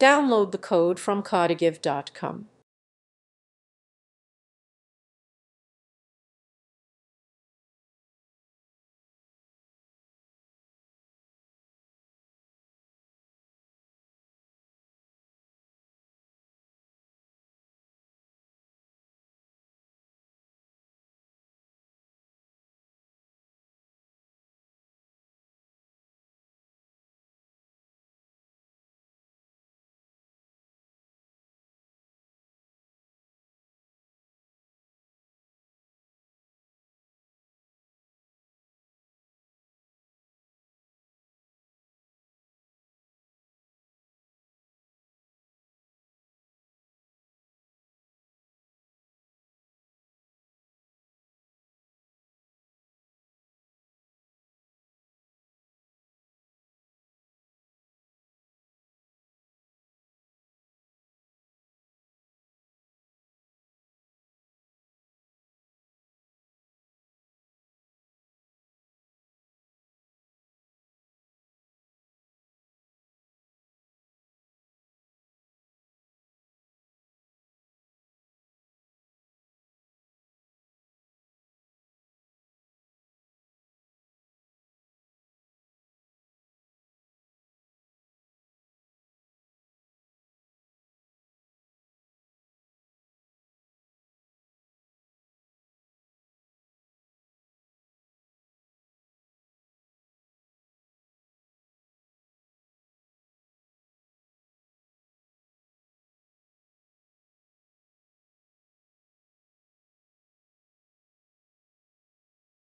download the code from codigive.com.